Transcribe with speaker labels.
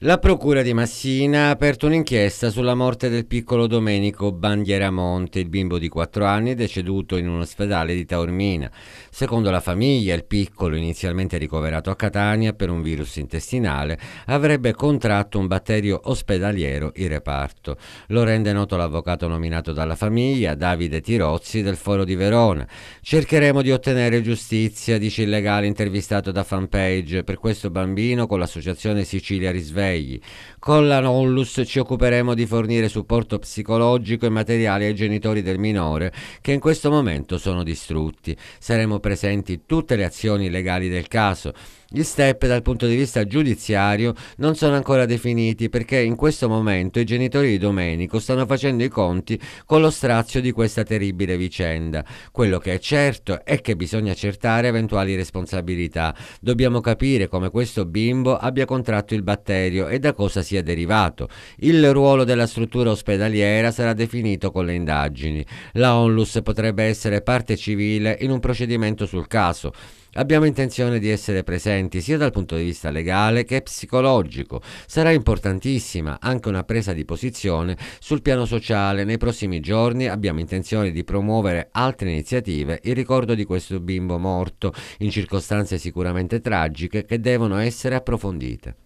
Speaker 1: La Procura di Massina ha aperto un'inchiesta sulla morte del piccolo Domenico Bandieramonte, il bimbo di 4 anni deceduto in un ospedale di Taormina. Secondo la famiglia, il piccolo, inizialmente ricoverato a Catania per un virus intestinale, avrebbe contratto un batterio ospedaliero in reparto. Lo rende noto l'avvocato nominato dalla famiglia, Davide Tirozzi, del Foro di Verona. Cercheremo di ottenere giustizia, dice il legale intervistato da fanpage, per questo bambino con l'associazione Sicilia Risveglia, Musei. Con la Nollus ci occuperemo di fornire supporto psicologico e materiale ai genitori del minore che in questo momento sono distrutti. Saremo presenti in tutte le azioni legali del caso gli step dal punto di vista giudiziario non sono ancora definiti perché in questo momento i genitori di Domenico stanno facendo i conti con lo strazio di questa terribile vicenda. Quello che è certo è che bisogna accertare eventuali responsabilità. Dobbiamo capire come questo bimbo abbia contratto il batterio e da cosa sia derivato. Il ruolo della struttura ospedaliera sarà definito con le indagini. La Onlus potrebbe essere parte civile in un procedimento sul caso. Abbiamo intenzione di essere presenti sia dal punto di vista legale che psicologico. Sarà importantissima anche una presa di posizione sul piano sociale. Nei prossimi giorni abbiamo intenzione di promuovere altre iniziative in ricordo di questo bimbo morto in circostanze sicuramente tragiche che devono essere approfondite.